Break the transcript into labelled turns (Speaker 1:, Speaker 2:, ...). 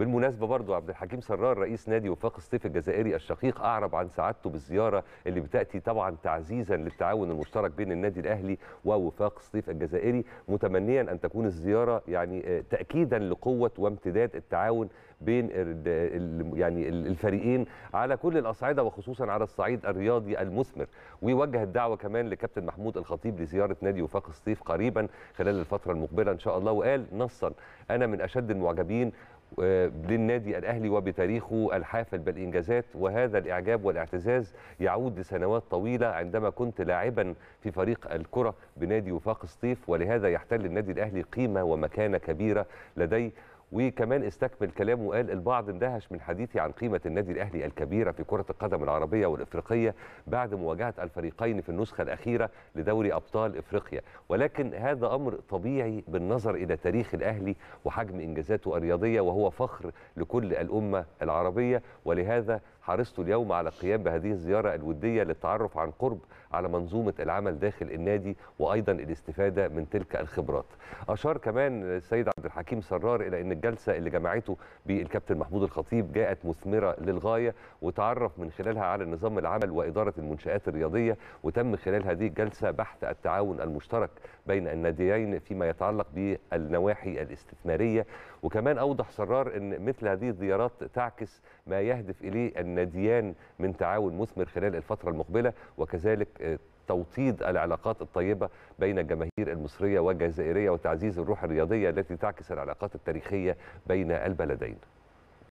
Speaker 1: بالمناسبه برضو عبد الحكيم سرار رئيس نادي وفاق الصيف الجزائري الشقيق اعرب عن سعادته بالزياره اللي بتاتي طبعا تعزيزا للتعاون المشترك بين النادي الاهلي ووفاق الصيف الجزائري متمنيا ان تكون الزياره يعني آه، تاكيدا لقوه وامتداد التعاون بين يعني الفريقين على كل الاصعده وخصوصا على الصعيد الرياضي المثمر ويوجه الدعوه كمان لكابتن محمود الخطيب لزياره نادي وفاق الصيف قريبا خلال الفتره المقبله ان شاء الله وقال نصا انا من اشد المعجبين للنادي الأهلي وبتاريخه الحافل بالإنجازات وهذا الإعجاب والاعتزاز يعود لسنوات طويلة عندما كنت لاعبا في فريق الكرة بنادي وفاق سطيف ولهذا يحتل النادي الأهلي قيمة ومكانة كبيرة لدي وكمان استكمل كلامه وقال البعض اندهش من حديثي عن قيمة النادي الأهلي الكبيرة في كرة القدم العربية والإفريقية بعد مواجهة الفريقين في النسخة الأخيرة لدوري أبطال إفريقيا ولكن هذا أمر طبيعي بالنظر إلى تاريخ الأهلي وحجم إنجازاته الرياضية وهو فخر لكل الأمة العربية ولهذا حرصت اليوم على القيام بهذه الزيارة الودية للتعرف عن قرب على منظومة العمل داخل النادي وأيضا الاستفادة من تلك الخبرات أشار كمان السيد عبد الحكيم سرار إلى أن الجلسه اللي جمعته بالكابتن محمود الخطيب جاءت مثمره للغايه وتعرف من خلالها على نظام العمل واداره المنشات الرياضيه وتم خلال هذه الجلسه بحث التعاون المشترك بين الناديين فيما يتعلق بالنواحي الاستثماريه وكمان اوضح سرار ان مثل هذه الزيارات تعكس ما يهدف اليه الناديان من تعاون مثمر خلال الفتره المقبله وكذلك توطيد العلاقات الطيبة بين الجماهير المصرية والجزائرية وتعزيز الروح الرياضية التي تعكس العلاقات التاريخية بين البلدين